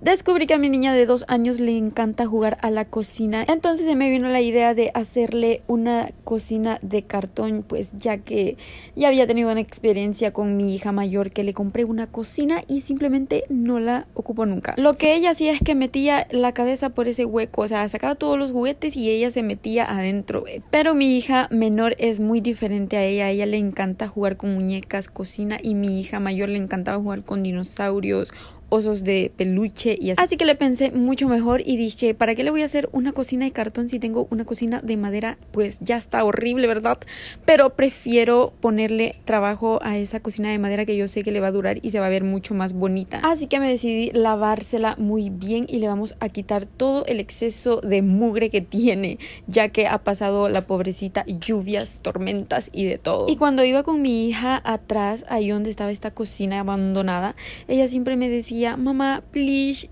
Descubrí que a mi niña de dos años le encanta jugar a la cocina, entonces se me vino la idea de hacerle una cocina de cartón, pues ya que ya había tenido una experiencia con mi hija mayor que le compré una cocina y simplemente no la ocupó nunca. Lo que ella hacía es que metía la cabeza por ese hueco, o sea, sacaba todos los juguetes y ella se metía adentro. Pero mi hija menor es muy diferente a ella, a ella le encanta jugar con muñecas, cocina y mi hija mayor le encantaba jugar con dinosaurios osos de peluche y así. Así que le pensé mucho mejor y dije, ¿para qué le voy a hacer una cocina de cartón si tengo una cocina de madera? Pues ya está horrible, ¿verdad? Pero prefiero ponerle trabajo a esa cocina de madera que yo sé que le va a durar y se va a ver mucho más bonita. Así que me decidí lavársela muy bien y le vamos a quitar todo el exceso de mugre que tiene, ya que ha pasado la pobrecita lluvias, tormentas y de todo. Y cuando iba con mi hija atrás, ahí donde estaba esta cocina abandonada, ella siempre me decía ya mama please